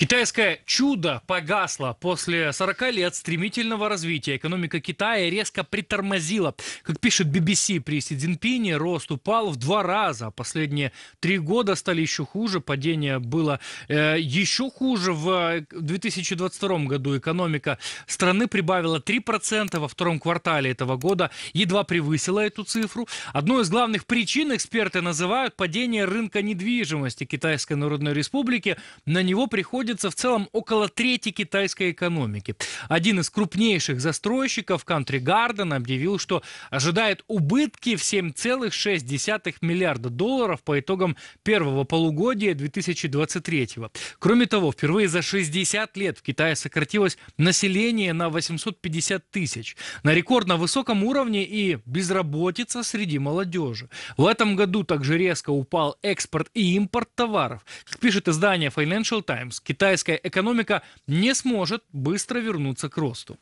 Китайское чудо погасло после 40 лет стремительного развития. Экономика Китая резко притормозила. Как пишет BBC, при Си Цзиньпине рост упал в два раза. Последние три года стали еще хуже. Падение было э, еще хуже. В 2022 году экономика страны прибавила 3% во втором квартале этого года. Едва превысила эту цифру. Одной из главных причин эксперты называют падение рынка недвижимости Китайской Народной Республики. На него приходит находится в целом около трети китайской экономики. Один из крупнейших застройщиков Country Garden объявил, что ожидает убытки в 7,6 миллиарда долларов по итогам первого полугодия 2023 года. Кроме того, впервые за 60 лет в Китае сократилось население на 850 тысяч. На рекордно высоком уровне и безработица среди молодежи. В этом году также резко упал экспорт и импорт товаров. Как пишет издание Financial Times, Китай китайская экономика не сможет быстро вернуться к росту.